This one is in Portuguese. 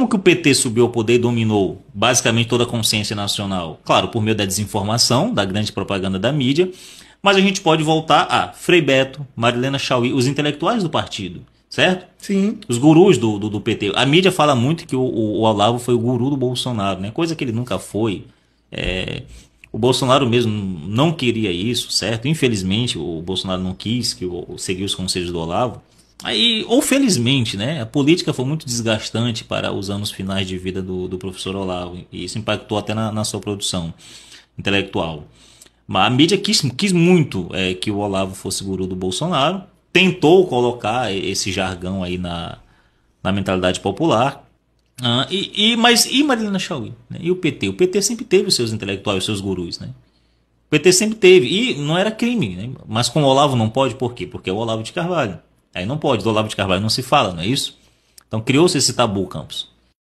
Como que o PT subiu ao poder e dominou basicamente toda a consciência nacional? Claro, por meio da desinformação, da grande propaganda da mídia, mas a gente pode voltar a Frei Beto, Marilena Chauí, os intelectuais do partido, certo? Sim. Os gurus do, do, do PT. A mídia fala muito que o, o, Olavo foi o guru do Bolsonaro, né? Coisa que ele nunca foi. É... O Bolsonaro mesmo não queria isso, certo? Infelizmente, o Bolsonaro não quis que o, seguir os conselhos do Olavo. Aí, ou felizmente, né, a política foi muito desgastante para os anos finais de vida do, do professor Olavo, e isso impactou até na, na sua produção intelectual. Mas a mídia quis, quis muito é, que o Olavo fosse guru do Bolsonaro, tentou colocar esse jargão aí na, na mentalidade popular. Ah, e, e, mas e Marilena Chauí? Né? E o PT? O PT sempre teve os seus intelectuais, os seus gurus, né? O PT sempre teve, e não era crime, né? mas com o Olavo não pode, por quê? Porque é o Olavo de Carvalho. Aí não pode, do Olavo de Carvalho não se fala, não é isso? Então criou-se esse tabu, Campos.